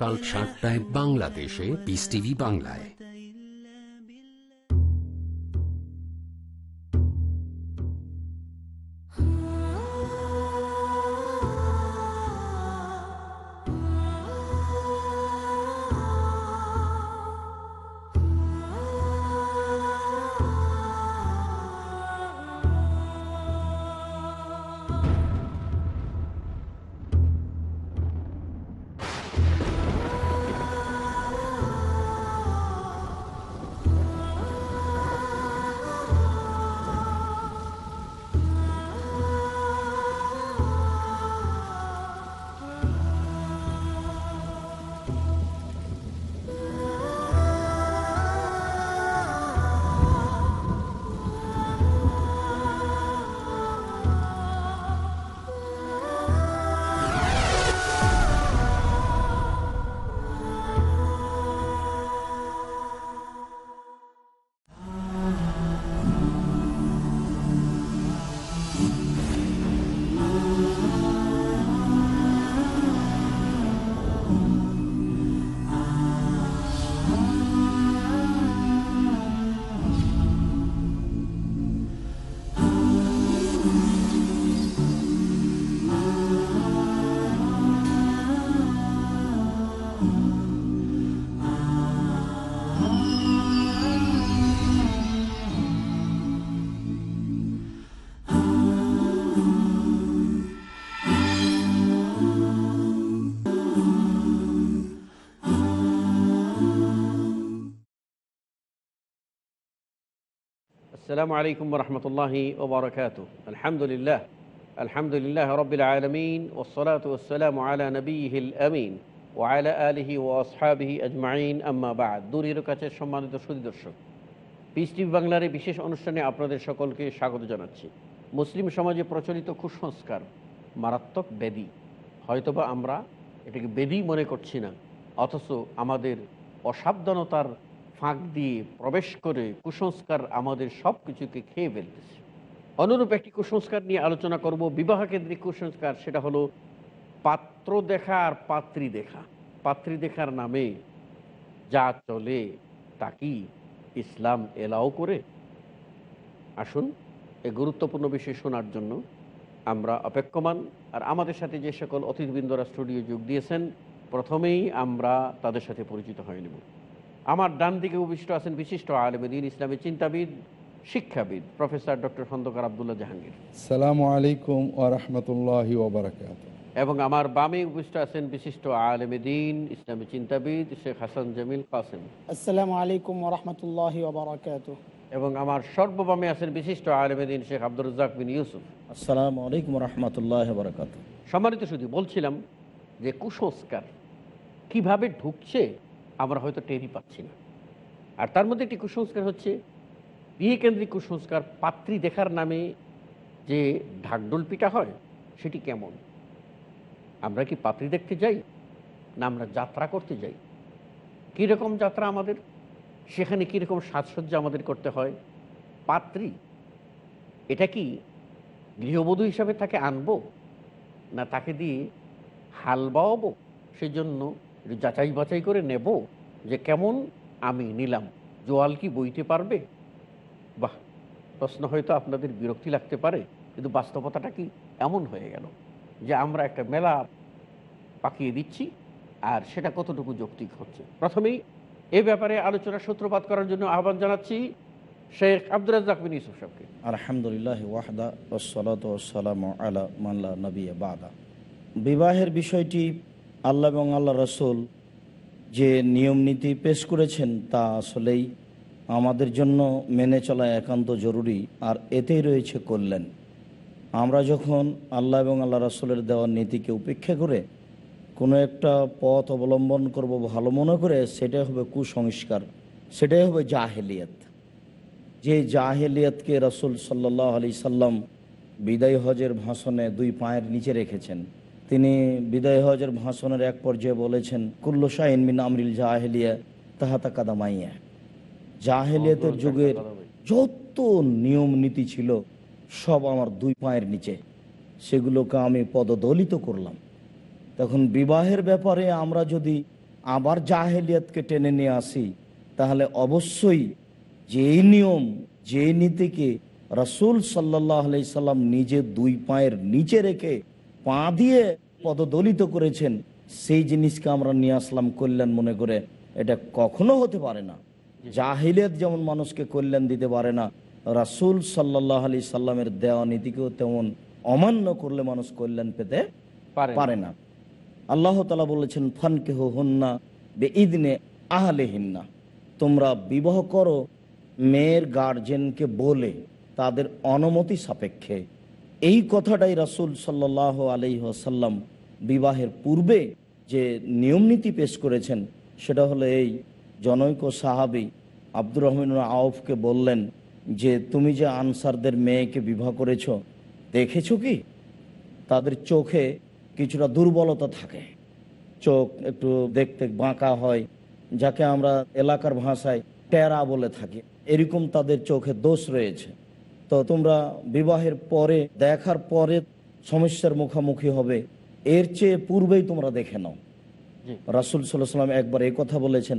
সকাল সাতটায় বাংলাদেশে পিস টিভি বাংলায় السلام عليكم ورحمة الله وبركاته الحمد لله الحمد لله رب العالمين والصلاة والسلام على نبيه الأمين وعلى آله وأصحابه أجمعين أما بعد دوري ركعتের সম্মানিত সুধী দর্শক পিস টিভি বাংলার এই বিশেষ অনুষ্ঠানে আপনাদের সকলকে স্বাগত জানাচ্ছি মুসলিম সমাজে প্রচলিত কুসংস্কার মারাত্মক বেদি হয়তোবা আমরা এটাকে বেদি মনে করছি না অথচ আমাদের অসাবধানতার ফাঁক দিয়ে প্রবেশ করে কুসংস্কার আমাদের সব কিছুকে খেয়ে ফেলতেছে অনুরূপ একটি কুসংস্কার নিয়ে আলোচনা করব বিবাহ কেন্দ্রিক কুসংস্কার সেটা হলো পাত্র দেখা আর পাত্রী দেখা পাত্রী দেখার নামে যা চলে তা কি ইসলাম এলাও করে আসুন এ গুরুত্বপূর্ণ বিষয় শোনার জন্য আমরা অপেক্ষমান আর আমাদের সাথে যে সকল অতিথিবৃন্দরা স্টুডিও যোগ দিয়েছেন প্রথমেই আমরা তাদের সাথে পরিচিত হয়ে নেব আমার ডান দিকে উপবিষ্ট আছেন বিশিষ্ট আলমদিন ইসলামী চিন্তাবিদ শিক্ষাবিদ প্রফেসর ডক্টর খন্দকার আবদুল্লাহ জাহাঙ্গীর সালামু আলাইকুম আরহামতুল্লাহ এবং আমার বামে উপবিষ্ট আছেন বিশিষ্ট আলমদিন ইসলামী চিন্তাবিদ শেখ হাসান জামিল কাসেম আসসালামু আলাইকুম রহমতুল্লাহ এবং আমার সর্ববামে আছেন বিশিষ্ট আলমদিন শেখ আব্দুর রাজাক বিন ইউসুফ আসসালামু আলাইকুম রহমতুল্লাহ সম্মানিত শুধু বলছিলাম যে কুসংস্কার কিভাবে ঢুকছে আমরা হয়তো টেরই পাচ্ছি না আর তার মধ্যে একটি কুসংস্কার হচ্ছে বিয়ে কেন্দ্রিক কুসংস্কার পাত্রী দেখার নামে যে ঢাকডোল পিটা হয় সেটি কেমন আমরা কি পাত্রী দেখতে যাই না আমরা যাত্রা করতে যাই কীরকম যাত্রা আমাদের সেখানে কীরকম সাজসজ্জা আমাদের করতে হয় পাত্রী এটা কি গৃহবধূ হিসাবে তাকে আনবো না তাকে দিয়ে হাল বাওয়াবো সেজন্য যাচাই বাছাই করে নেব যে কেমন আমি নিলাম জোয়াল কি বইতে পারবে বাহ প্রশ্ন হয়তো আপনাদের বিরক্তি লাগতে পারে কিন্তু বাস্তবতাটা কি এমন হয়ে গেল যে আমরা একটা মেলা পাকিয়ে দিচ্ছি আর সেটা কতটুকু যৌক্তিক হচ্ছে প্রথমেই এ ব্যাপারে আলোচনা সূত্রপাত করার জন্য আহ্বান জানাচ্ছি শেখ বিবাহের বিষয়টি আল্লাহ এবং আল্লাহ রসুল যে নিয়ম নীতি পেশ করেছেন তা আসলেই আমাদের জন্য মেনে চলা একান্ত জরুরি আর এতেই রয়েছে করলেন আমরা যখন আল্লাহ এবং আল্লাহ রসুলের দেওয়া নীতিকে উপেক্ষা করে কোনো একটা পথ অবলম্বন করব ভালো মনে করে সেটাই হবে কুসংস্কার সেটাই হবে জাহেলিয়াত যে জাহেলিয়াতকে রসুল সাল্লাহ আলি সাল্লাম বিদায় হজের ভাষণে দুই পায়ের নিচে রেখেছেন তিনি বিদায় হজের ভাষণের এক পর্যায়ে বলেছেন কুল্লশাহিন মিন আমরিল জাহেলিয়া তাহাতা কাদামাইয়া জাহেলিয়াতের যুগের যত নিয়ম নীতি ছিল সব আমার দুই পায়ের নিচে সেগুলোকে আমি পদদলিত করলাম তখন বিবাহের ব্যাপারে আমরা যদি আবার জাহেলিয়াতকে টেনে নিয়ে আসি তাহলে অবশ্যই যেই নিয়ম যে নীতিকে রসুল সাল্লাহ আলাইসাল্লাম নিজে দুই পায়ের নিচে রেখে পা দিয়ে পদদলিত করেছেন সেই জিনিসকে আমরা নিয়ে আসলাম কল্যাণ মনে করে এটা কখনো হতে পারে না জাহিলিয়াত যেমন মানুষকে কল্যাণ দিতে পারে না রাসুল সাল্লাহ আলি সাল্লামের দেওয়া নীতিকেও তেমন অমান্য করলে মানুষ কল্যাণ পেতে পারে না আল্লাহ তালা বলেছেন হন হন্না বে ইদিনে আহলে না তোমরা বিবাহ করো মেয়ের গার্জেনকে বলে তাদের অনুমতি সাপেক্ষে এই কথাটাই রাসুল সাল্লাহ আসাল্লাম বিবাহের পূর্বে যে নিয়মনীতি পেশ করেছেন সেটা হলো এই জনৈক সাহাবি আব্দুর রহমান আউফকে বললেন যে তুমি যে আনসারদের মেয়েকে বিবাহ করেছ দেখেছো কি তাদের চোখে কিছুটা দুর্বলতা থাকে চোখ একটু দেখতে বাঁকা হয় যাকে আমরা এলাকার ভাষায় টেরা বলে থাকি এরকম তাদের চোখে দোষ রয়েছে তো তোমরা বিবাহের পরে দেখার পরে সমস্যার মুখামুখি হবে এর চেয়ে পূর্বেই তোমরা দেখে নাও রাসুল সাল্লাম একবার এ কথা বলেছেন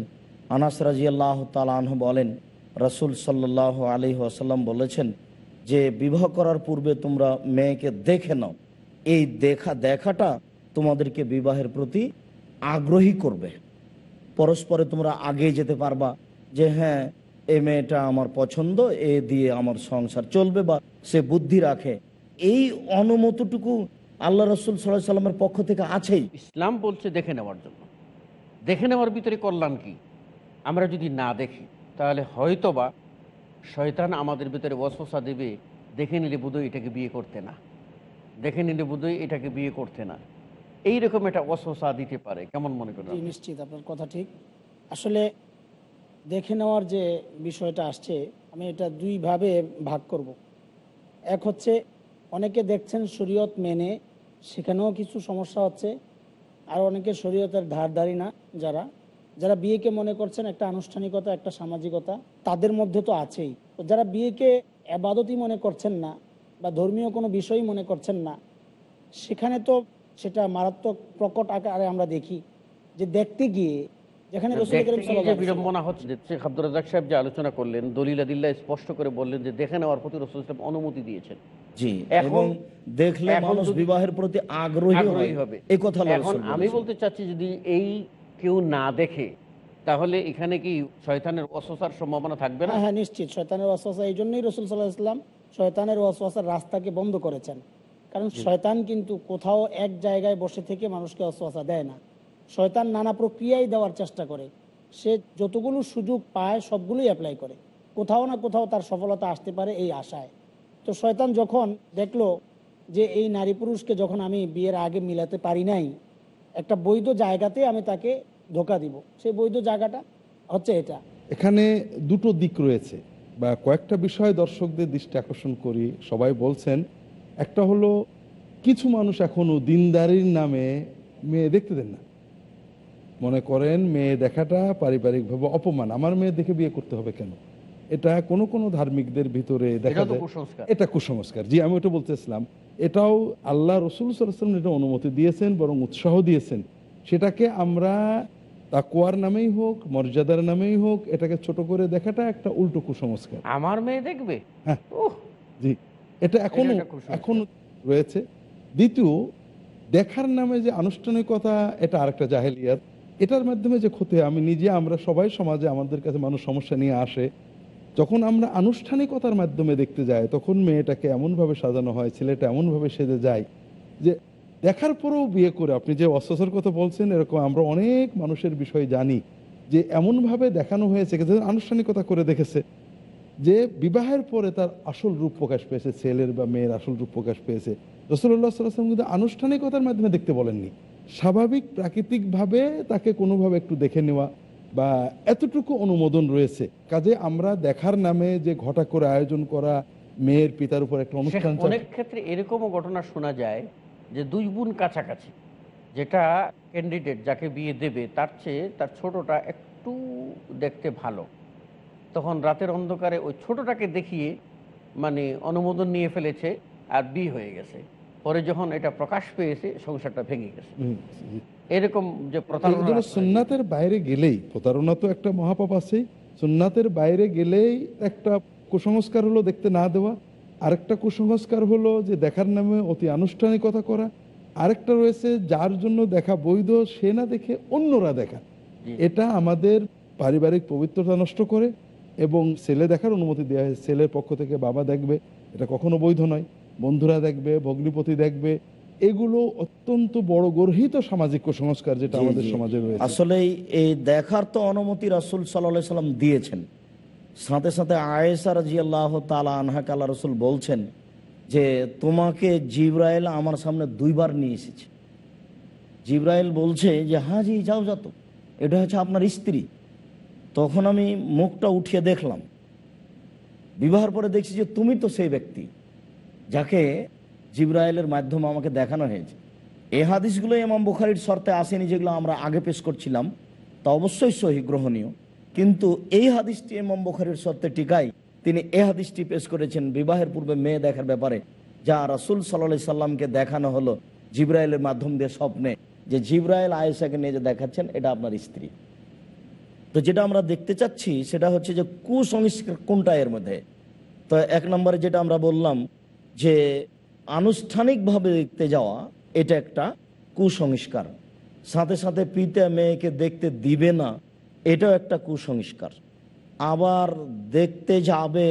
আনাস রাজি আল্লাহ তালাহ বলেন রাসুল সাল্লাহ আলি আসাল্লাম বলেছেন যে বিবাহ করার পূর্বে তোমরা মেয়েকে দেখে নাও এই দেখা দেখাটা তোমাদেরকে বিবাহের প্রতি আগ্রহী করবে পরস্পরে তোমরা আগে যেতে পারবা যে হ্যাঁ এ মেয়েটা আমার পছন্দ এ দিয়ে আমার সংসার চলবে বা সে বুদ্ধি রাখে এই অনুমতিটুকু আল্লাহ রসুল সাল্লাহ সাল্লামের পক্ষ থেকে আছেই ইসলাম বলছে দেখে নেওয়ার জন্য দেখে নেওয়ার ভিতরে করলাম কি আমরা যদি না দেখি তাহলে হয়তোবা শয়তান আমাদের ভিতরে ওয়াসফসা দেবে দেখে নিলে বোধহয় এটাকে বিয়ে করতে না দেখে নিলে বোধহয় এটাকে বিয়ে করতে না এইরকম এটা ওয়াসফসা দিতে পারে কেমন মনে করেন নিশ্চিত আপনার কথা ঠিক আসলে দেখে নেওয়ার যে বিষয়টা আসছে আমি এটা দুইভাবে ভাগ করব। এক হচ্ছে অনেকে দেখছেন শরীয়ত মেনে সেখানেও কিছু সমস্যা হচ্ছে আর অনেকে শরীয়তের ধারধারি না যারা যারা বিয়েকে মনে করছেন একটা আনুষ্ঠানিকতা একটা সামাজিকতা তাদের মধ্যে তো আছেই যারা বিয়েকে আবাদতই মনে করছেন না বা ধর্মীয় কোনো বিষয়ই মনে করছেন না সেখানে তো সেটা মারাত্মক প্রকট আকারে আমরা দেখি যে দেখতে গিয়ে আলোচনা করলেন স্পষ্ট করে বললেন দেখে নেওয়ার আমি বলতে চাচ্ছি যদি এই কেউ না দেখে তাহলে এখানে কি শয়তানের অসসার সম্ভাবনা থাকবে না হ্যাঁ, হ্যাঁ নিশ্চিত শয়তানের এই জন্যই রসুল সাল্লাহ ইসলাম শয়তানের অসসার রাস্তাকে বন্ধ করেছেন কারণ শয়তান কিন্তু কোথাও এক জায়গায় বসে থেকে মানুষকে অসসা দেয় না শয়তান নানা প্রক্রিয়াই দেওয়ার চেষ্টা করে সে যতগুলো সুযোগ পায় সবগুলোই অ্যাপ্লাই করে কোথাও না কোথাও তার সফলতা আসতে পারে এই আশায় তো শয়তান যখন দেখলো যে এই নারী পুরুষকে যখন আমি বিয়ের আগে মিলাতে পারি নাই একটা বৈধ জায়গাতে আমি তাকে ধোকা দিব সেই বৈধ জায়গাটা হচ্ছে এটা এখানে দুটো দিক রয়েছে বা কয়েকটা বিষয় দর্শকদের দৃষ্টি আকর্ষণ করি সবাই বলছেন একটা হলো কিছু মানুষ এখনও দিনদারির নামে মেয়ে দেখতে দেন না মনে করেন মেয়ে দেখাটা পারিবারিকভাবে অপমান আমার মেয়ে দেখে বিয়ে করতে হবে কেন এটা কোনো কোনো ধার্মিকদের ভিতরে দেখা যায় এটা কুসংস্কার জি আমি ওটা বলতেছিলাম এটাও আল্লাহ রসুল সাল্লাম এটা অনুমতি দিয়েছেন বরং উৎসাহ দিয়েছেন সেটাকে আমরা তাকুয়ার নামেই হোক মর্যাদার নামেই হোক এটাকে ছোট করে দেখাটা একটা উল্টো কুসংস্কার আমার মেয়ে দেখবে হ্যাঁ। জি এটা এখনো এখনো রয়েছে দ্বিতীয় দেখার নামে যে আনুষ্ঠানিকতা এটা আরেকটা জাহেলিয়াত এটার মাধ্যমে যে ক্ষতি হয় আমি নিজে আমরা সবাই সমাজে আমাদের কাছে মানুষ সমস্যা নিয়ে আসে যখন আমরা আনুষ্ঠানিকতার মাধ্যমে দেখতে যাই তখন মেয়েটাকে এমনভাবে সাজানো হয় ছেলেটা এমনভাবে সেজে যায় যে দেখার পরেও বিয়ে করে আপনি যে অস্ত্রের কথা বলছেন এরকম আমরা অনেক মানুষের বিষয় জানি যে এমনভাবে দেখানো হয়েছে আনুষ্ঠানিকতা করে দেখেছে যে বিবাহের পরে তার আসল রূপ প্রকাশ পেয়েছে ছেলের বা মেয়ের আসল রূপ প্রকাশ পেয়েছে রসুল্লাহ সাল্লাম কিন্তু আনুষ্ঠানিকতার মাধ্যমে দেখতে বলেননি স্বাভাবিক প্রাকৃতিকভাবে তাকে কোনোভাবে একটু দেখে নেওয়া বা এতটুকু অনুমোদন রয়েছে কাজে আমরা দেখার নামে যে ঘটা করে আয়োজন করা মেয়ের পিতার উপর একটা অনুষ্ঠান অনেক ক্ষেত্রে এরকমও ঘটনা শোনা যায় যে দুই বোন কাছাকাছি যেটা ক্যান্ডিডেট যাকে বিয়ে দেবে তার চেয়ে তার ছোটটা একটু দেখতে ভালো তখন রাতের অন্ধকারে ওই ছোটটাকে দেখিয়ে মানে অনুমোদন নিয়ে ফেলেছে আর বিয়ে হয়ে গেছে পরে যখন এটা প্রকাশ পেয়েছে সংসারটা ভেঙে গেছে এরকম যে প্রতারণা সুন্নাতের বাইরে গেলেই প্রতারণা তো একটা মহাপাপ আছেই সুন্নাতের বাইরে গেলেই একটা কুসংস্কার হলো দেখতে না দেওয়া আরেকটা কুসংস্কার হলো যে দেখার নামে অতি আনুষ্ঠানিকতা করা আরেকটা রয়েছে যার জন্য দেখা বৈধ সে না দেখে অন্যরা দেখা এটা আমাদের পারিবারিক পবিত্রতা নষ্ট করে এবং ছেলে দেখার অনুমতি দেওয়া হয় ছেলের পক্ষ থেকে বাবা দেখবে এটা কখনো বৈধ নয় বন্ধুরা দেখবে ভগ্নিপতি দেখবে এগুলো অত্যন্ত বড় গর্হিত সামাজিক কুসংস্কার যেটা আমাদের সমাজে রয়েছে আসলে এই দেখার তো অনুমতি রাসুল সাল্লাহ সাল্লাম দিয়েছেন সাথে সাথে আয়েসা রাজি আল্লাহ তালা আনহাকে আল্লাহ রসুল বলছেন যে তোমাকে জিব্রাইল আমার সামনে দুইবার নিয়ে এসেছে জিব্রাইল বলছে যে হ্যাঁ জি যাও যাত এটা হচ্ছে আপনার স্ত্রী তখন আমি মুখটা উঠিয়ে দেখলাম বিবাহের পরে দেখছি যে তুমি তো সেই ব্যক্তি যাকে জিব্রায়েলের মাধ্যমে আমাকে দেখানো হয়েছে এ হাদিসগুলো ইমাম বুখারির শর্তে আসেনি যেগুলো আমরা আগে পেশ করছিলাম তা অবশ্যই সহি গ্রহণীয় কিন্তু এই হাদিসটি ইমাম বুখারির শর্তে টিকাই তিনি এ হাদিসটি পেশ করেছেন বিবাহের পূর্বে মেয়ে দেখার ব্যাপারে যা রাসুল সাল্লা সাল্লামকে দেখানো হলো জিব্রায়েলের মাধ্যম দিয়ে স্বপ্নে যে জিব্রায়েল আয়েশাকে নিয়ে যে দেখাচ্ছেন এটা আপনার স্ত্রী তো যেটা আমরা দেখতে চাচ্ছি সেটা হচ্ছে যে কুসংস্কার কোনটা এর মধ্যে তো এক নম্বরে যেটা আমরা বললাম যে আনুষ্ঠানিকভাবে দেখতে যাওয়া এটা একটা কুসংস্কার সাথে সাথে পিতা মেয়েকে দেখতে দিবে না এটাও একটা কুসংস্কার আবার দেখতে যাবে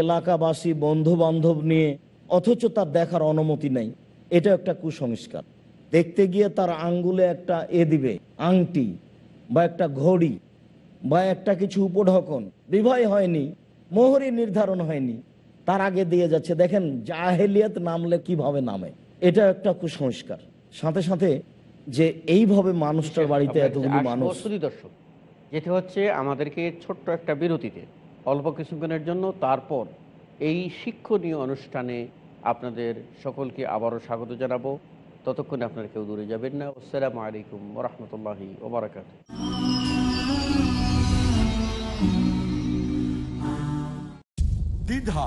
এলাকাবাসী বন্ধু বান্ধব নিয়ে অথচ তার দেখার অনুমতি নেই এটা একটা কুসংস্কার দেখতে গিয়ে তার আঙ্গুলে একটা এ দিবে আংটি বা একটা ঘড়ি বা একটা কিছু উপঢকন বিবাহ হয়নি মোহরি নির্ধারণ হয়নি তার আগে দিয়ে যাচ্ছে দেখেন জাহেলিয়াত নামলে কিভাবে নামে এটা একটা কুসংস্কার সাথে সাথে যে এইভাবে মানুষটার আচ্ছা, বাড়িতে এতগুলি মানুষ দর্শক যেটা হচ্ছে আমাদেরকে ছোট্ট একটা বিরতিতে অল্প কিছুক্ষণের জন্য তারপর এই শিক্ষণীয় অনুষ্ঠানে আপনাদের সকলকে আবারও স্বাগত জানাবো ততক্ষণে আপনারা কেউ দূরে যাবেন না আসসালাম আলাইকুম রহমতুল্লাহ ওবরাকাত দ্বিধা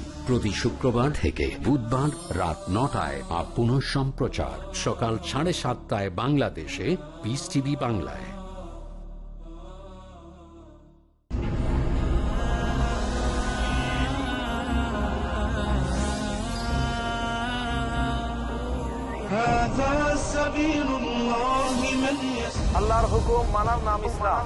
প্রতি শুক্রবার থেকে বুধবার রাত নটায় আর পুনঃ সম্প্রচার সকাল সাড়ে সাতটায় বাংলাদেশে পিস টিভি বাংলায় আল্লাহর হুকুম মানার নাম ইসলাম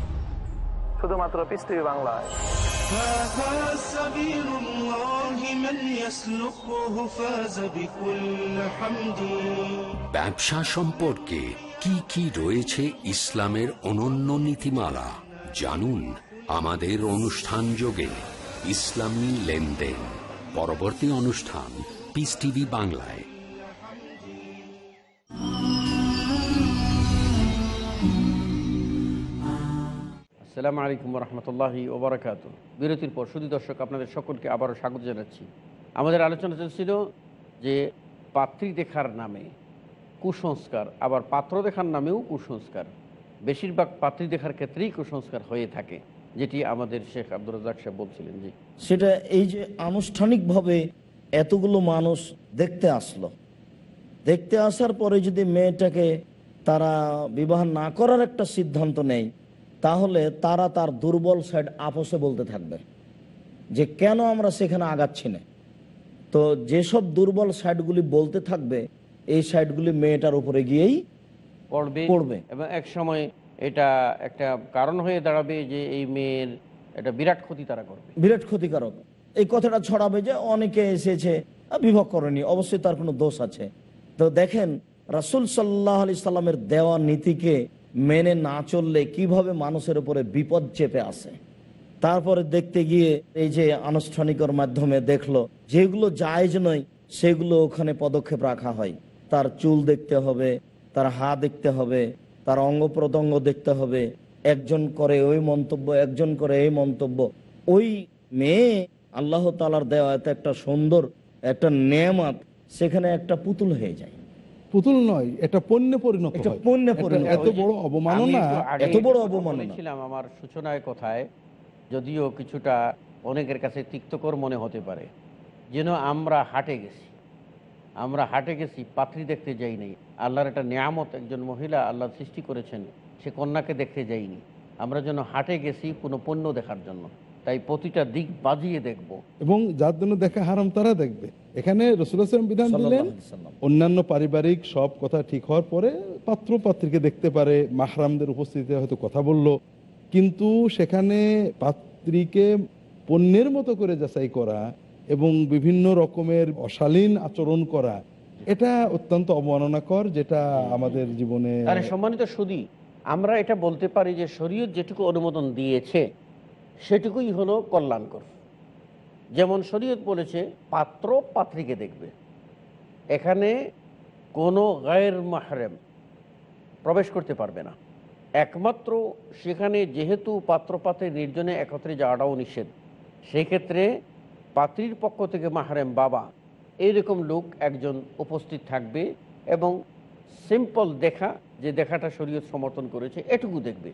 শুধুমাত্র পিস টিভি বাংলায় ব্যবসা সম্পর্কে কি কি রয়েছে ইসলামের অনন্য নীতিমালা জানুন আমাদের অনুষ্ঠান যোগে ইসলামী লেনদেন পরবর্তী অনুষ্ঠান পিস টিভি বাংলায় আসসালামু আলাইকুম রহমতুল্লাহি ওবরাকাত বিরতির পর শুধু দর্শক আপনাদের সকলকে আবারও স্বাগত জানাচ্ছি আমাদের আলোচনা চলছিল যে পাত্রী দেখার নামে কুসংস্কার আবার পাত্র দেখার নামেও কুসংস্কার বেশিরভাগ পাত্রী দেখার ক্ষেত্রেই কুসংস্কার হয়ে থাকে যেটি আমাদের শেখ আব্দুল রাজাক সাহেব বলছিলেন যে সেটা এই যে আনুষ্ঠানিকভাবে এতগুলো মানুষ দেখতে আসলো দেখতে আসার পরে যদি মেয়েটাকে তারা বিবাহ না করার একটা সিদ্ধান্ত নেয় তাহলে তারা তার দুর্বল সাইড আপোষে বলতে থাকবে যে কেন আমরা সেখানে আগাচ্ছি না তো যেসব দুর্বল সাইডগুলি বলতে থাকবে এই সাইডগুলি মেয়েটার উপরে গিয়েই পড়বে পড়বে এবং এক সময় এটা একটা কারণ হয়ে দাঁড়াবে যে এই মেয়ের এটা বিরাট ক্ষতি তারা করবে বিরাট ক্ষতিকারক এই কথাটা ছড়াবে যে অনেকে এসেছে বিভক করেনি অবশ্যই তার কোনো দোষ আছে তো দেখেন রাসুল সাল্লাহ আলি সাল্লামের দেওয়া নীতিকে মেনে না চললে কিভাবে মানুষের উপরে বিপদ চেপে আসে তারপরে দেখতে গিয়ে এই যে আনুষ্ঠানিকর মাধ্যমে দেখলো যেগুলো জায়জ নয় সেগুলো ওখানে পদক্ষেপ রাখা হয় তার চুল দেখতে হবে তার হা দেখতে হবে তার অঙ্গ প্রত্যঙ্গ দেখতে হবে একজন করে ওই মন্তব্য একজন করে এই মন্তব্য ওই মেয়ে আল্লাহ তালার দেওয়া একটা সুন্দর একটা নেমাত সেখানে একটা পুতুল হয়ে যায় পুতুল নয় এটা পণ্যে পরিণত এটা পণ্যে পরিণত এত বড় অবমাননা এত বড় অবমাননা ছিলাম আমার সূচনায় কথায় যদিও কিছুটা অনেকের কাছে তিক্তকর মনে হতে পারে যেন আমরা হাটে গেছি আমরা হাটে গেছি পাত্রী দেখতে যাই নাই আল্লাহর একটা নিয়ামত একজন মহিলা আল্লাহ সৃষ্টি করেছেন সে কন্যাকে দেখতে যাইনি আমরা যেন হাটে গেছি কোনো পণ্য দেখার জন্য তাই প্রতিটা দিক বাজিয়ে দেখব এবং যার জন্য দেখা হারাম তারা দেখবে এখানে রসুলাম বিধান দিলেন অন্যান্য পারিবারিক সব কথা ঠিক হওয়ার পরে পাত্র পাত্রীকে দেখতে পারে মাহরামদের উপস্থিতিতে হয়তো কথা বলল কিন্তু সেখানে পাত্রীকে পণ্যের মতো করে যাচাই করা এবং বিভিন্ন রকমের অশালীন আচরণ করা এটা অত্যন্ত অবমাননাকর যেটা আমাদের জীবনে সম্মানিত সুদী আমরা এটা বলতে পারি যে শরীয়ত যেটুকু অনুমোদন দিয়েছে সেটুকুই হলো কল্যাণকর যেমন শরীয়ত বলেছে পাত্র পাত্রীকে দেখবে এখানে কোনো গায়ের মাহরেম প্রবেশ করতে পারবে না একমাত্র সেখানে যেহেতু পাত্রপাত্রে নির্জনে একত্রে যাওয়াটাও নিষেধ সেক্ষেত্রে পাত্রীর পক্ষ থেকে মাহরেম বাবা এইরকম লোক একজন উপস্থিত থাকবে এবং সিম্পল দেখা যে দেখাটা শরীয়ত সমর্থন করেছে এটুকু দেখবে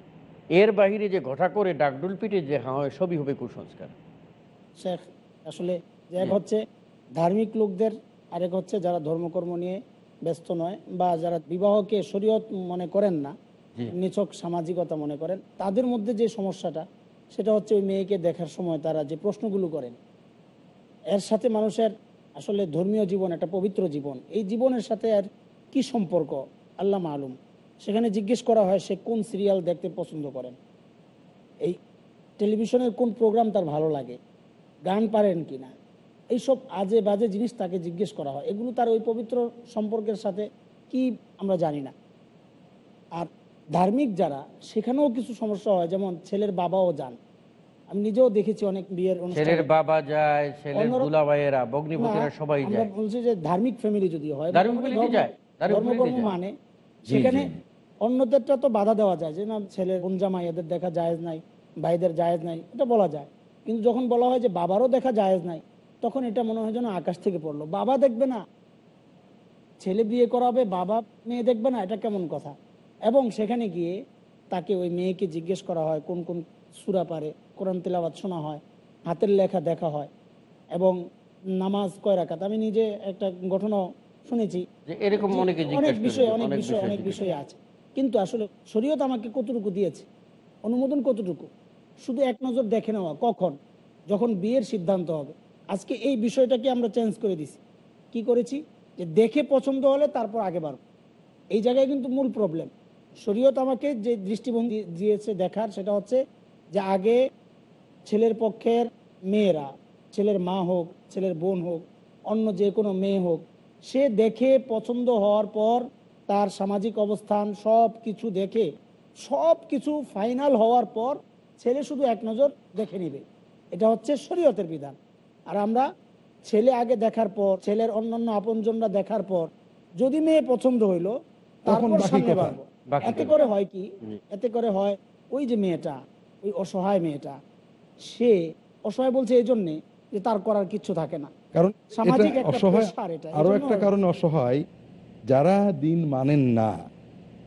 এর বাহিরে যে ঘটা করে ডাকডুল পিটে যে হা হয় সবই হবে কুসংস্কার শেখ আসলে এক হচ্ছে ধার্মিক লোকদের আরেক হচ্ছে যারা ধর্মকর্ম নিয়ে ব্যস্ত নয় বা যারা বিবাহকে শরীয়ত মনে করেন না নিছক সামাজিকতা মনে করেন তাদের মধ্যে যে সমস্যাটা সেটা হচ্ছে ওই মেয়েকে দেখার সময় তারা যে প্রশ্নগুলো করেন এর সাথে মানুষের আসলে ধর্মীয় জীবন একটা পবিত্র জীবন এই জীবনের সাথে আর কি সম্পর্ক আল্লাহ মালুম সেখানে জিজ্ঞেস করা হয় সে কোন সিরিয়াল দেখতে পছন্দ করেন এই টেলিভিশনের কোন প্রোগ্রাম তার ভালো লাগে গান পারেন কি না এইসব আজে বাজে জিনিস তাকে জিজ্ঞেস করা হয় এগুলো তার ওই পবিত্র সম্পর্কের সাথে কি আমরা জানি না আর ধার্মিক যারা সেখানেও কিছু সমস্যা হয় যেমন ছেলের বাবাও যান আমি নিজেও দেখেছি অনেক বিয়ের ছেলের বাবা যায় ছেলের সবাই যায় বলছে যে ধার্মিক ফ্যামিলি যদি হয় ধর্মকর্ম মানে সেখানে অন্যদেরটা তো বাধা দেওয়া যায় যে না ছেলে বোন জামাই এদের দেখা জায়েজ নাই ভাইদের জায়েজ নাই এটা বলা যায় কিন্তু যখন বলা হয় যে বাবারও দেখা জায়েজ নাই তখন এটা মনে হয় যেন আকাশ থেকে পড়লো বাবা দেখবে না ছেলে বিয়ে করাবে বাবা মেয়ে দেখবে না এটা কেমন কথা এবং সেখানে গিয়ে তাকে ওই মেয়েকে জিজ্ঞেস করা হয় কোন কোন সুরা পারে কোরআন তেলাবাদ শোনা হয় হাতের লেখা দেখা হয় এবং নামাজ কয় রাখাত আমি নিজে একটা ঘটনা শুনেছি অনেক বিষয় অনেক বিষয় অনেক বিষয় আছে কিন্তু আসলে শরীয়ত আমাকে কতটুকু দিয়েছে অনুমোদন কতটুকু শুধু এক নজর দেখে নেওয়া কখন যখন বিয়ের সিদ্ধান্ত হবে আজকে এই বিষয়টাকে আমরা চেঞ্জ করে দিছি কি করেছি যে দেখে পছন্দ হলে তারপর আগে বাড়ব এই জায়গায় কিন্তু মূল প্রবলেম শরীয়ত আমাকে যে দৃষ্টিভঙ্গি দিয়েছে দেখার সেটা হচ্ছে যে আগে ছেলের পক্ষের মেয়েরা ছেলের মা হোক ছেলের বোন হোক অন্য যে কোনো মেয়ে হোক সে দেখে পছন্দ হওয়ার পর তার সামাজিক অবস্থান সব কিছু দেখে সব কিছু ফাইনাল হওয়ার পর ছেলে শুধু এক নজর দেখে নিবে এটা হচ্ছে শরীয়তের বিধান আর আমরা ছেলে আগে দেখার পর ছেলের অন্যান্য আপনজনরা দেখার পর যদি মেয়ে পছন্দ হইলো তারপর সামনে পারবো এতে করে হয় কি এতে করে হয় ওই যে মেয়েটা ওই অসহায় মেয়েটা সে অসহায় বলছে এই জন্যে যে তার করার কিছু থাকে না কারণ সামাজিক একটা আরো একটা কারণ অসহায় যারা দিন মানেন না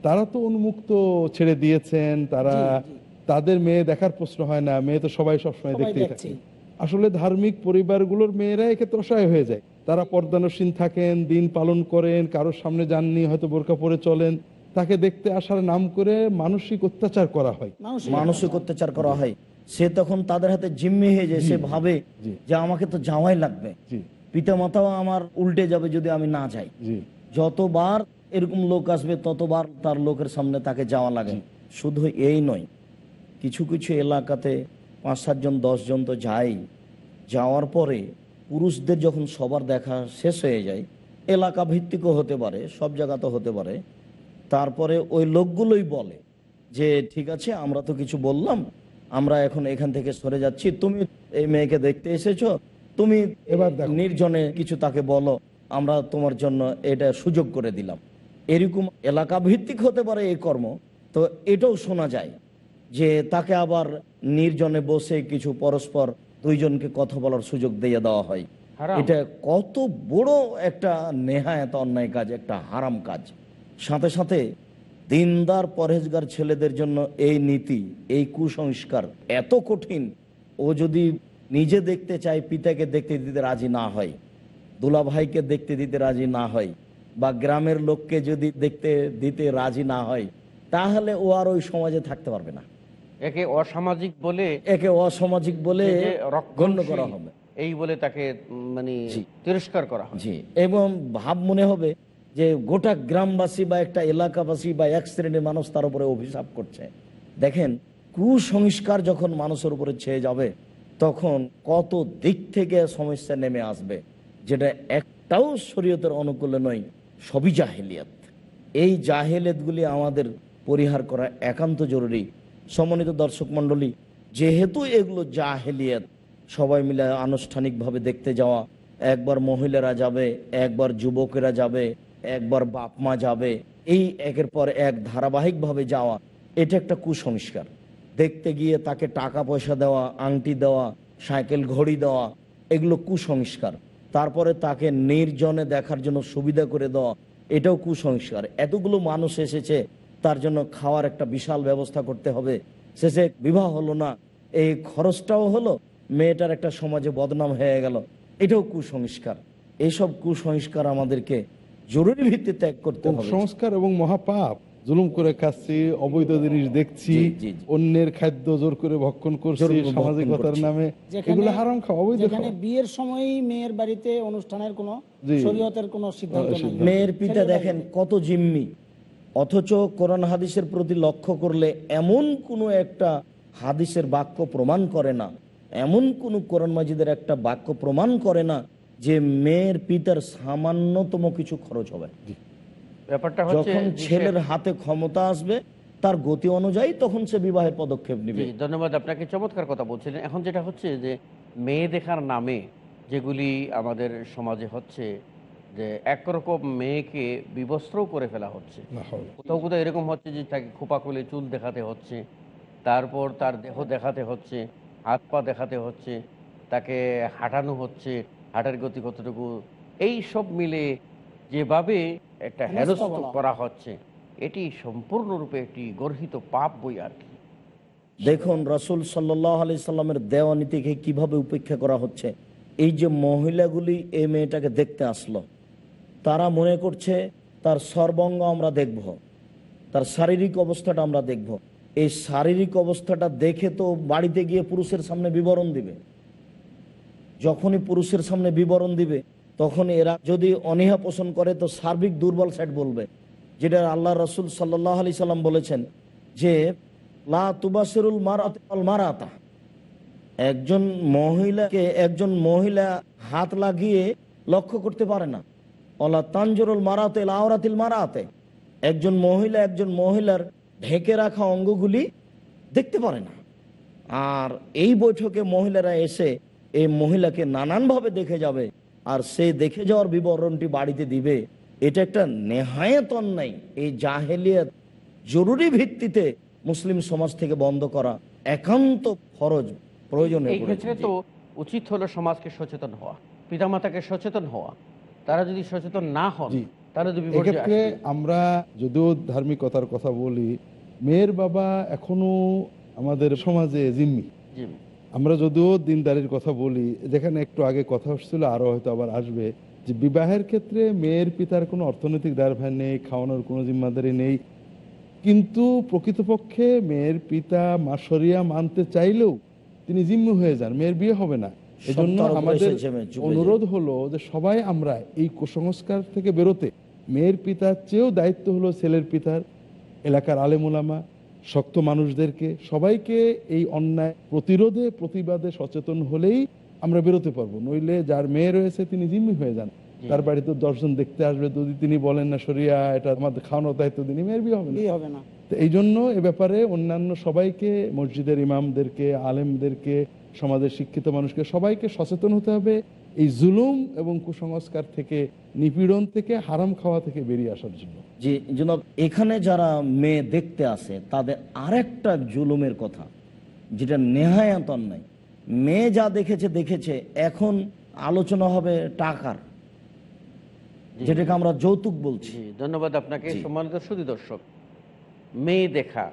তারা তো উন্মুক্ত ছেড়ে দিয়েছেন তারা তাদের মেয়ে দেখার প্রশ্ন হয় না মেয়ে তো সবাই সবসময় দেখতে থাকে আসলে ধার্মিক পরিবারগুলোর মেয়েরা এক্ষেত্রে অসহায় হয়ে যায় তারা পর্দানসীন থাকেন দিন পালন করেন কারোর সামনে যাননি হয়তো বোরকা পরে চলেন তাকে দেখতে আসার নাম করে মানসিক অত্যাচার করা হয় মানসিক অত্যাচার করা হয় সে তখন তাদের হাতে জিম্মি হয়ে যায় সে ভাবে যে আমাকে তো যাওয়াই লাগবে পিতা মাতাও আমার উল্টে যাবে যদি আমি না যাই যতবার এরকম লোক আসবে ততবার তার লোকের সামনে তাকে যাওয়া লাগে শুধু এই নয় কিছু কিছু এলাকাতে পাঁচ সাতজন দশজন তো যাই যাওয়ার পরে পুরুষদের যখন সবার দেখা শেষ হয়ে যায় এলাকা ভিত্তিকও হতে পারে সব জায়গাতে হতে পারে তারপরে ওই লোকগুলোই বলে যে ঠিক আছে আমরা তো কিছু বললাম আমরা এখন এখান থেকে সরে যাচ্ছি তুমি এই মেয়েকে দেখতে এসেছো তুমি এবার নির্জনে কিছু তাকে বলো আমরা তোমার জন্য এটা সুযোগ করে দিলাম এরকম এলাকা ভিত্তিক হতে পারে এই কর্ম তো এটাও শোনা যায় যে তাকে আবার নির্জনে বসে কিছু পরস্পর দুইজনকে কথা বলার সুযোগ দিয়ে দেওয়া হয় এটা কত বড় একটা নেহায়ত অন্যায় কাজ একটা হারাম কাজ সাথে সাথে দিনদার পরেজগার ছেলেদের জন্য এই নীতি এই কুসংস্কার এত কঠিন ও যদি নিজে দেখতে চায় পিতাকে দেখতে দিতে রাজি না হয় দুলাভাইকে দেখতে দিতে রাজি না হয় বা গ্রামের লোককে যদি দেখতে দিতে রাজি না হয় তাহলে ও আর ওই সমাজে থাকতে পারবে না একে অসামাজিক বলে একে অসামাজিক বলে গণ্য করা হবে এই বলে তাকে মানে তিরস্কার করা জি এবং ভাব মনে হবে যে গোটা গ্রামবাসী বা একটা এলাকাবাসী বা এক শ্রেণীর মানুষ তার উপরে অভিশাপ করছে দেখেন কুসংস্কার যখন মানুষের উপরে ছেয়ে যাবে তখন কত দিক থেকে সমস্যা নেমে আসবে যেটা একটাও শরীয়তের অনুকূলে নয় সবই জাহেলিয়াত এই জাহেলিয়াতগুলি আমাদের পরিহার করা একান্ত জরুরি সমন্বিত দর্শক মণ্ডলী যেহেতু এগুলো জাহেলিয়াত সবাই মিলে আনুষ্ঠানিকভাবে দেখতে যাওয়া একবার মহিলারা যাবে একবার যুবকেরা যাবে একবার বাপ মা যাবে এই একের পর এক ধারাবাহিকভাবে যাওয়া এটা একটা কুসংস্কার দেখতে গিয়ে তাকে টাকা পয়সা দেওয়া আংটি দেওয়া সাইকেল ঘড়ি দেওয়া এগুলো কুসংস্কার তারপরে তাকে নির্জনে দেখার জন্য সুবিধা করে দেওয়া এটাও কুসংস্কার এতগুলো মানুষ এসেছে তার জন্য খাওয়ার একটা বিশাল ব্যবস্থা করতে হবে শেষে বিবাহ হলো না এই খরচটাও হলো মেয়েটার একটা সমাজে বদনাম হয়ে গেল এটাও কুসংস্কার এইসব কুসংস্কার আমাদেরকে জরুরি ভিত্তিতে ত্যাগ করতে হবে সংস্কার এবং মহাপাপ জুলুম করে খাচ্ছি অবৈধ জিনিস দেখছি অন্যের খাদ্য জোর করে ভক্ষণ করছি সামাজিকতার নামে এগুলো হারাম খাওয়া অবৈধ যেখানে বিয়ের সময় মেয়ের বাড়িতে অনুষ্ঠানের কোনো শরীয়তের কোনো সিদ্ধান্ত মেয়ের পিতা দেখেন কত জিম্মি অথচ কোরআন হাদিসের প্রতি লক্ষ্য করলে এমন কোনো একটা হাদিসের বাক্য প্রমাণ করে না এমন কোন কোরআন মাজিদের একটা বাক্য প্রমাণ করে না যে মেয়ের পিতার সামান্যতম কিছু খরচ হবে ব্যাপারটা যখন ছেলের হাতে ক্ষমতা আসবে তার গতি অনুযায়ী তখন সে বিবাহের পদক্ষেপ নেবে ধন্যবাদ আপনাকে চমৎকার কথা বলছিলেন এখন যেটা হচ্ছে যে মেয়ে দেখার নামে যেগুলি আমাদের সমাজে হচ্ছে যে একরকম মেয়েকে বিবস্ত্র করে ফেলা হচ্ছে কোথাও কোথাও এরকম হচ্ছে যে তাকে খোপা খুলে চুল দেখাতে হচ্ছে তারপর তার দেহ দেখাতে হচ্ছে হাত পা দেখাতে হচ্ছে তাকে হাঁটানো হচ্ছে হাঁটার গতি কতটুকু এই সব মিলে যেভাবে একটা হেনস্থ করা হচ্ছে এটি সম্পূর্ণরূপে একটি গর্হিত পাপ বই আর কি দেখুন রসুল সাল্লি আলি সাল্লামের দেওয়ানীতিকে কিভাবে উপেক্ষা করা হচ্ছে এই যে মহিলাগুলি এই মেয়েটাকে দেখতে আসলো তারা মনে করছে তার সর্বঙ্গ আমরা দেখব তার শারীরিক অবস্থাটা আমরা দেখব এই শারীরিক অবস্থাটা দেখে তো বাড়িতে গিয়ে পুরুষের সামনে বিবরণ দিবে যখনই পুরুষের সামনে বিবরণ দিবে তখন এরা যদি অনীহা পোষণ করে তো সার্বিক দুর্বল সাইড বলবে যেটা আল্লাহ রসুল সাল্লাহ আলি সাল্লাম বলেছেন যে লা তুবাসিরুল মারাতা একজন মহিলাকে একজন মহিলা হাত লাগিয়ে লক্ষ্য করতে পারে না অলা তানজরুল মারাতে লাওরাতিল মারাতে একজন মহিলা একজন মহিলার ঢেকে রাখা অঙ্গগুলি দেখতে পারে না আর এই বৈঠকে মহিলারা এসে এই মহিলাকে নানানভাবে দেখে যাবে আর সে দেখে যাওয়ার বিবরণটি বাড়িতে দিবে এটা একটা নেহায়ত অন্যায় এই জাহেলিয়াত জরুরি ভিত্তিতে মুসলিম সমাজ থেকে বন্ধ করা একান্ত খরচ প্রয়োজন তো উচিত হলো সমাজকে সচেতন হওয়া পিতামাতাকে সচেতন হওয়া তারা যদি সচেতন না হন আমরা যদিও ধার্মিকতার কথা বলি মেয়ের বাবা এখনো আমাদের সমাজে জিম্মি আমরা যদিও দিনদারির কথা বলি যেখানে একটু আগে কথা হচ্ছিল আরও হয়তো আবার আসবে যে বিবাহের ক্ষেত্রে মেয়ের পিতার কোনো অর্থনৈতিক দারভার নেই খাওয়ানোর কোনো জিম্মাদারি নেই কিন্তু প্রকৃতপক্ষে মেয়ের পিতা মাসরিয়া মানতে চাইলেও তিনি জিম্ম হয়ে যান মেয়ের বিয়ে হবে না এজন্য আমাদের অনুরোধ হলো যে সবাই আমরা এই কুসংস্কার থেকে বেরোতে মেয়ের পিতার চেয়েও দায়িত্ব হলো ছেলের পিতার এলাকার আলেমুলামা শক্ত মানুষদেরকে সবাইকে এই অন্যায় প্রতিরোধে প্রতিবাদে সচেতন হলেই আমরা বেরোতে পারবো নইলে যার মেয়ে রয়েছে তিনি জিম্মি হয়ে যান তার বাড়িতে দশজন দেখতে আসবে যদি তিনি বলেন না সরিয়া এটা আমাদের খাওয়ানো দায়িত্ব তিনি মেয়ের বিয়ে হবে না এই জন্য এ ব্যাপারে অন্যান্য সবাইকে মসজিদের ইমামদেরকে আলেমদেরকে সমাজের শিক্ষিত মানুষকে সবাইকে সচেতন হতে হবে এই জুলুম এবং কুসংস্কার থেকে নিপীড়ন থেকে হারাম খাওয়া থেকে বেরিয়ে আসার জন্য জি জনাব এখানে যারা মেয়ে দেখতে আসে তাদের আরেকটা জুলুমের কথা যেটা নেহায়ত অন্যায় মেয়ে যা দেখেছে দেখেছে এখন আলোচনা হবে টাকার যেটাকে আমরা যৌতুক বলছি ধন্যবাদ আপনাকে সম্মানিত সুদী দর্শক মেয়ে দেখা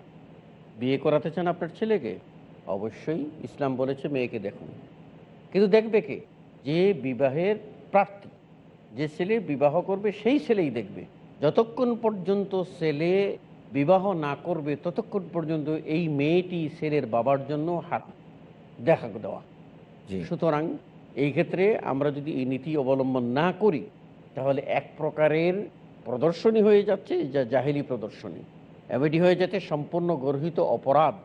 বিয়ে করাতে চান আপনার ছেলেকে অবশ্যই ইসলাম বলেছে মেয়েকে দেখুন কিন্তু দেখবে কে যে বিবাহের প্রার্থী যে ছেলে বিবাহ করবে সেই ছেলেই দেখবে যতক্ষণ পর্যন্ত ছেলে বিবাহ না করবে ততক্ষণ পর্যন্ত এই মেয়েটি ছেলের বাবার জন্য হাত দেখা দেওয়া সুতরাং এই ক্ষেত্রে আমরা যদি এই নীতি অবলম্বন না করি তাহলে এক প্রকারের প্রদর্শনী হয়ে যাচ্ছে যা জাহেলি প্রদর্শনী এবং এটি হয়ে যাচ্ছে সম্পূর্ণ গর্হিত অপরাধ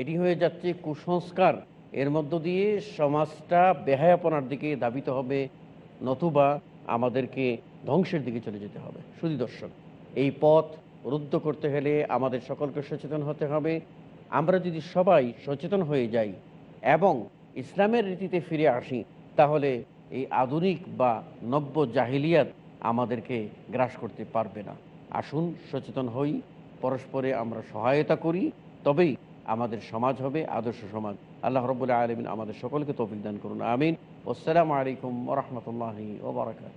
এটি হয়ে যাচ্ছে কুসংস্কার এর মধ্য দিয়ে সমাজটা বেহায়াপনার দিকে ধাবিত হবে নতুবা আমাদেরকে ধ্বংসের দিকে চলে যেতে হবে শুধু দর্শক এই পথ রুদ্ধ করতে হলে আমাদের সকলকে সচেতন হতে হবে আমরা যদি সবাই সচেতন হয়ে যাই এবং ইসলামের রীতিতে ফিরে আসি তাহলে এই আধুনিক বা নব্য জাহিলিয়াত আমাদেরকে গ্রাস করতে পারবে না আসুন সচেতন হই পরস্পরে আমরা সহায়তা করি তবেই আমাদের সমাজ হবে আদর্শ সমাজ আল্লাহ রব আলমিন আমাদের সকলকে তৌফিক দান করুন আমিন আসসালামু আলাইকুম রহমতুল্লাহ ওবরাকাত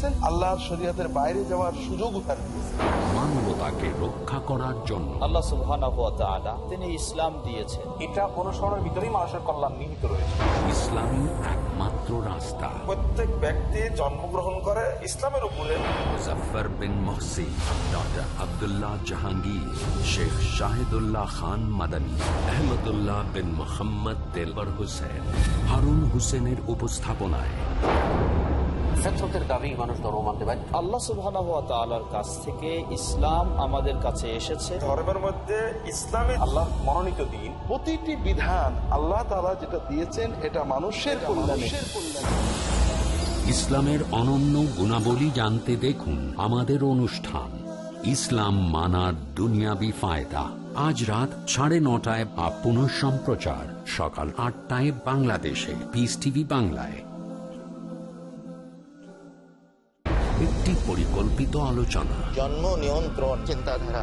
দিয়েছেন আল্লাহর শরীয়তের বাইরে যাওয়ার সুযোগ তার মানবতাকে রক্ষা করার জন্য আল্লাহ সুবহানাহু ওয়া তাআলা তিনি ইসলাম দিয়েছেন এটা অনুসরণের ভিতরেই মানুষের কল্যাণ নিহিত রয়েছে ইসলামই একমাত্র রাস্তা প্রত্যেক ব্যক্তি জন্মগ্রহণ করে ইসলামের উপরে মুজফার বিন মহসিন ডক্টর আব্দুল্লাহ জাহাঙ্গীর শেখ শাহিদুল্লাহ খান মাদানী আহমদুল্লাহ বিন মোহাম্মদ দেলবর হোসেন হারুন হোসেনের উপস্থাপনায় মানুষ ধর্ম মানতে পারে আল্লাহ সুবাহর কাছ থেকে ইসলাম আমাদের কাছে এসেছে ধর্মের আল্লাহ দিন প্রতিটি বিধান আল্লাহ যেটা দিয়েছেন এটা মানুষের ইসলামের অনন্য গুণাবলী জানতে দেখুন আমাদের অনুষ্ঠান ইসলাম মানার দুনিয়াবি ফায়দা আজ রাত সাড়ে নটায় বা সম্প্রচার সকাল আটটায় বাংলাদেশে পিস টিভি বাংলায় পরিকল্পিত আলোচনা জন্ম নিয়ন্ত্রণ চিন্তাধারা